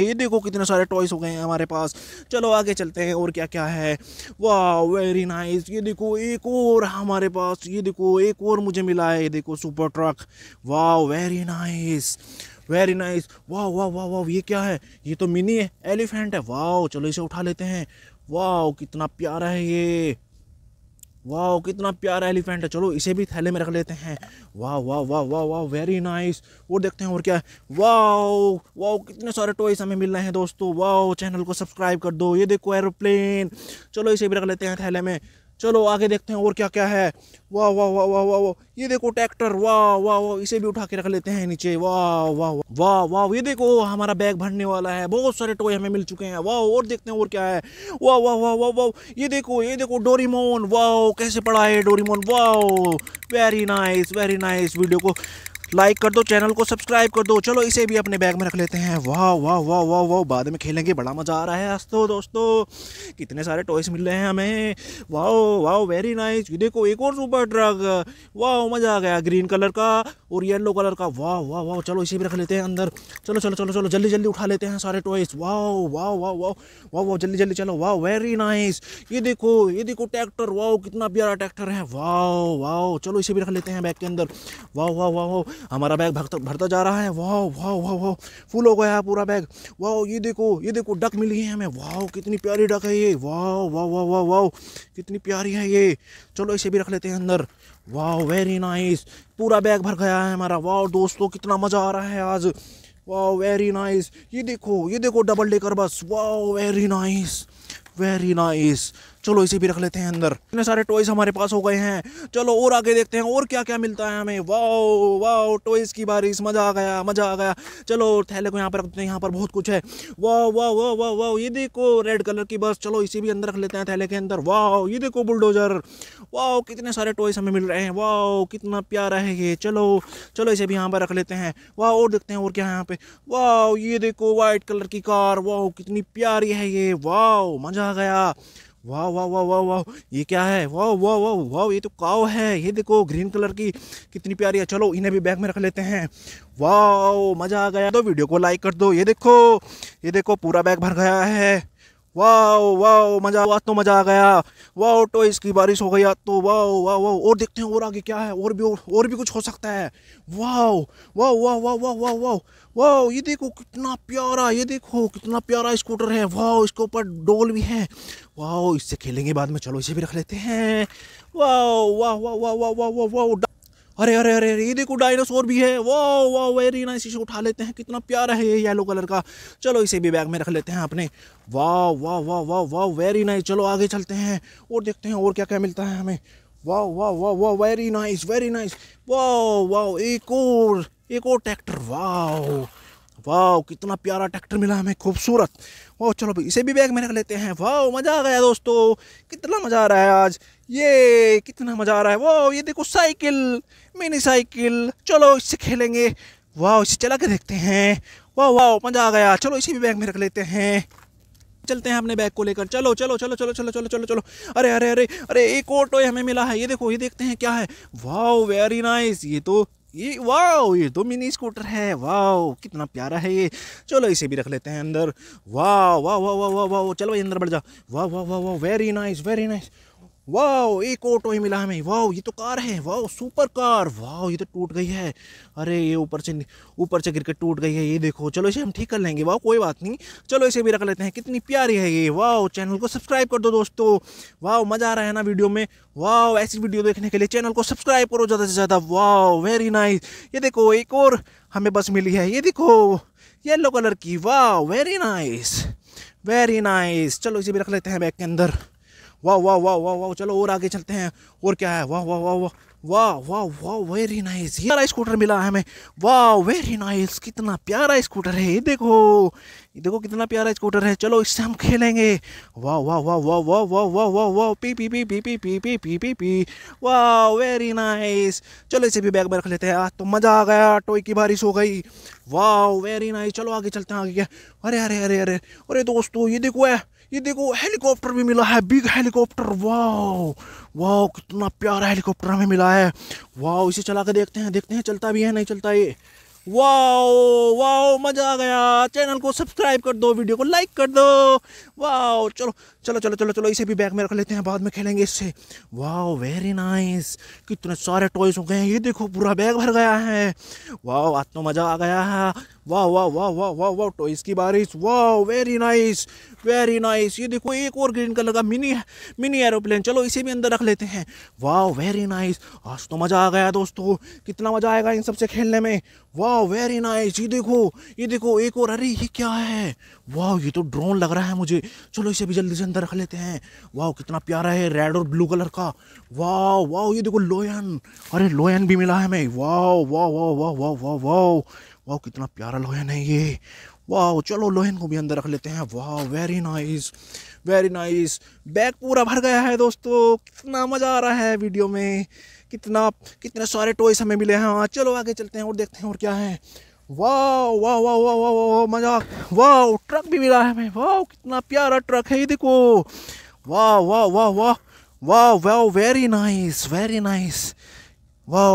ये देखो कितने सारे टॉयस हो गए हैं हमारे पास चलो आगे चलते हैं और क्या क्या है वाह वेरी नाइस ये देखो एक और हमारे पास ये देखो एक और मुझे मिला है ये देखो सुपर ट्रक वाह वेरी नाइस वेरी नाइस वाह वाह वाह वाह ये क्या है ये तो मिनी है एलिफेंट है वाह चलो इसे उठा लेते हैं वाह कितना प्यारा है ये वाह कितना प्यारा एलिफेंट है चलो इसे भी थैले में रख लेते हैं वाह वाह वाह वाह वाह वेरी नाइस और देखते हैं और क्या है वाह वाह कितने सारे टॉयस हमें मिल रहे हैं दोस्तों वाह चैनल को सब्सक्राइब कर दो ये देखो एरोप्लेन चलो इसे भी रख लेते हैं थैले में चलो आगे देखते हैं और क्या क्या है वाह वाह वाह वाह वाह वाह ये देखो ट्रैक्टर वाह वाह वाह इसे भी उठा के रख लेते हैं नीचे वाह वाह वाह वाह ये देखो हमारा बैग भरने वाला है बहुत सारे टॉय हमें मिल चुके हैं वाह और देखते हैं और क्या है वाह वाह वाह वाह वाह ये देखो ये देखो डोरीमोन वाह कैसे पड़ा है डोरीमोन वाह very nice very nice video को लाइक कर दो चैनल को सब्सक्राइब कर दो चलो इसे भी अपने बैग में रख लेते हैं वाह वाह वाह वाह वाह बाद में खेलेंगे बड़ा मज़ा आ रहा है दोस्तों दोस्तों कितने सारे टॉयस मिल रहे हैं हमें वाह वाह वेरी नाइस ये देखो एक और सुपर ट्रक वाह मज़ा आ गया ग्रीन कलर का और येलो कलर का वाह वाह वाह चलो इसे भी रख लेते हैं अंदर चलो चलो चलो चलो जल्दी जल्दी उठा लेते हैं सारे टॉयस वाह वाह वाह वाह वाह वाह जल्दी जल्दी चलो वाह वेरी नाइस ये देखो ये देखो ट्रैक्टर वाह कितना प्यारा ट्रैक्टर है वाह वाह चलो इसे भी रख लेते हैं बैग के अंदर वाह वाह वाह हमारा बैग भरता भरता जा रहा है वाह वाह वाह वाह फुल हो गया पूरा बैग वाह ये देखो ये देखो डक मिली है हमें वाह कितनी प्यारी डक है ये वाह वाह वाह वाह वाह कितनी प्यारी है ये चलो इसे भी रख लेते हैं अंदर वाह वेरी नाइस पूरा बैग भर गया है हमारा वाह दोस्तों कितना मज़ा आ रहा है आज वाह वेरी नाइस ये देखो ये देखो डबल डेकर बस वाह वेरी नाइस वेरी नाइस चलो इसे भी रख लेते हैं अंदर इतने सारे टॉयज हमारे पास हो गए हैं चलो और आगे देखते हैं और क्या क्या मिलता है हमें वाओ वाओ टॉयज की बारिश मज़ा आ गया मज़ा आ गया चलो थैले को यहाँ पर रखते हैं यहाँ पर बहुत कुछ है wow wow wow wow wow ये देखो रेड कलर की बस चलो इसे भी अंदर रख लेते हैं थैले के अंदर वाह ये देखो बुलडोजर वाह कितने सारे टॉयज हमें मिल रहे हैं वाह कितना प्यारा है ये चलो चलो इसे भी यहाँ पर रख लेते हैं वाह और देखते हैं और क्या है यहाँ पे वाह ये देखो वाइट कलर की कार वाह कितनी प्यारी है ये वाह मज़ा आ गया वाह वाह वाह वाह वाह ये क्या है वाह वाह वाह वाह ये तो काव है ये देखो ग्रीन कलर की कितनी प्यारी है चलो इन्हें भी बैग में रख लेते हैं वाह मज़ा आ गया तो वीडियो को लाइक कर दो ये देखो ये देखो पूरा बैग भर गया है वाओ वाओ मज़ा आज तो मज़ा आ गया वाओ तो इसकी बारिश हो गई तो वाओ वाओ वाओ और देखते हैं और आगे क्या है और भी और और भी कुछ हो सकता है wow wow wow wow wow wow wow wow ये देखो कितना प्यारा ये देखो कितना प्यारा स्कूटर है वाओ इसके ऊपर डोल भी है वाओ इससे खेलेंगे बाद में चलो इसे भी रख लेते हैं वाओ वाह वाह वाह वाह वाह वाह वाह अरे अरे अरे ये देखो डायनासोर भी है वो वो वेरी नाइस इसे उठा लेते हैं कितना प्यारा है ये येलो कलर का चलो इसे भी बैग में रख लेते हैं अपने वाह वाह वाह वाह वाह वेरी नाइस चलो आगे चलते हैं और देखते हैं और क्या क्या मिलता है हमें वाह वाह वाह वाह वेरी नाइस वेरी नाइस वाह वाह एक और एक और ट्रैक्टर वाह वाह कितना प्यारा ट्रैक्टर मिला हमें खूबसूरत वाह चलो इसे भी बैग में रख लेते हैं वाह मज़ा आ गया दोस्तों कितना मज़ा आ रहा है आज ये कितना मज़ा आ रहा है वो ये देखो साइकिल मिनी साइकिल चलो इससे खेलेंगे वाह इसे चला के देखते हैं वाह वाह मज़ा आ गया चलो इसी भी बैग में रख लेते हैं चलते हैं अपने बैग को लेकर चलो चलो चलो चलो चलो चलो चलो चलो अरे अरे अरे अरे एक और टॉय हमें मिला है ये देखो ये देखते हैं क्या है वाह वेरी नाइस ये तो ये वाह ये तो मिनी स्कूटर है वाह कितना प्यारा है ये चलो इसे भी रख लेते हैं अंदर वाह वाह वाह वाह वाह वाह चलो ये अंदर बढ़ जा वाह वाह वाह वाह वेरी नाइस वेरी नाइस वाह एक ऑटो ही मिला हमें वाह ये तो कार है वाह सुपर कार वाह ये तो टूट गई है अरे ये ऊपर से ऊपर से के टूट गई है ये देखो चलो इसे हम ठीक कर लेंगे वाह कोई बात नहीं चलो इसे भी रख लेते हैं कितनी प्यारी है ये वाह चैनल को सब्सक्राइब कर दो दोस्तों वाह मज़ा आ रहा है ना वीडियो में वाह ऐसी वीडियो देखने के लिए चैनल को सब्सक्राइब करो ज़्यादा से ज़्यादा वाह वेरी नाइस ये देखो एक और हमें बस मिली है ये देखो येलो कलर की वाह वेरी नाइस वेरी नाइस चलो इसे भी रख लेते हैं बैग के अंदर वाह वाह वाह वाह वाह चलो और आगे चलते हैं और क्या है वाह वाह वाह वाह वाह वाह वाह वेरी नाइस प्यारा स्कूटर मिला है हमें वाह वेरी नाइस कितना प्यारा स्कूटर है ये देखो ये देखो कितना प्यारा स्कूटर है चलो इससे हम खेलेंगे वाह वाह वाह वाह वाह वाह वाह वाह वाह पी पी पी पी पी पी पी पी पी पी वाह वेरी नाइस चलो इसे भी बैग में रख लेते हैं आज तो मज़ा आ गया टोय की बारिश हो गई वाह वेरी नाइस चलो आगे चलते हैं आगे क्या अरे अरे अरे अरे अरे दोस्तों ये देखो है ये देखो हेलीकॉप्टर भी मिला है बिग हेलीकॉप्टर वाओ वाओ कितना प्यारा हेलीकॉप्टर हमें मिला है वाओ इसे चला कर देखते हैं देखते हैं चलता भी है नहीं चलता ये वाओ वाओ मज़ा आ गया चैनल को सब्सक्राइब कर दो वीडियो को लाइक कर दो वाओ चलो चलो चलो चलो चलो इसे भी बैग में रख लेते हैं बाद में खेलेंगे इससे वाओ वेरी नाइस कितने सारे टॉयस हो गए हैं ये देखो पूरा बैग भर गया है वाओ आज तो मज़ा आ गया है वाह वाह वाह वाह वाह वाह टॉयस की बारिश wow very nice very nice ये देखो एक और ग्रीन कलर का मिनी मिनी एरोप्लेन चलो इसे भी अंदर रख लेते हैं वाह वेरी नाइस आज तो मज़ा आ गया दोस्तों कितना मज़ा आएगा इन सबसे खेलने में वाह वाह वेरी नाइस ये देखो ये देखो एक और अरे ये क्या है वाह ये तो ड्रोन लग रहा है मुझे चलो इसे भी जल्दी से अंदर रख लेते हैं वाह कितना प्यारा है रेड और ब्लू कलर का वाह वाह ये देखो लोयन अरे लोयन भी मिला है हमें वाह वाह वाह वाह वाह वाह वाह वाह कितना प्यारा लोयन है ये वाह चलो लोहन को भी अंदर रख लेते हैं वाह very nice very nice bag पूरा भर गया है दोस्तों कितना मज़ा आ रहा है वीडियो में कितना कितने सारे टॉयस हमें मिले हैं हाँ चलो आगे चलते हैं और देखते हैं और क्या है वाह वाह वाह वाह वाह वाह मजा वाह ट्रक भी मिला है हमें वाह कितना प्यारा ट्रक है ये देखो वाह वाह वाह वाह वाह वाह वेरी नाइस वेरी नाइस वाह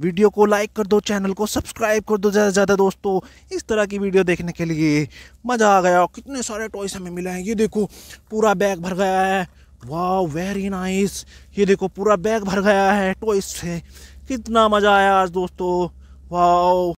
वीडियो को लाइक कर दो चैनल को सब्सक्राइब कर दो ज़्यादा से ज़्यादा दोस्तों इस तरह की वीडियो देखने के लिए मज़ा आ गया कितने सारे टॉयस हमें मिले हैं ये देखो पूरा बैग भर गया है वाह वेरी नाइस ये देखो पूरा बैग भर गया है टॉयस से कितना मज़ा आया आज दोस्तों वाह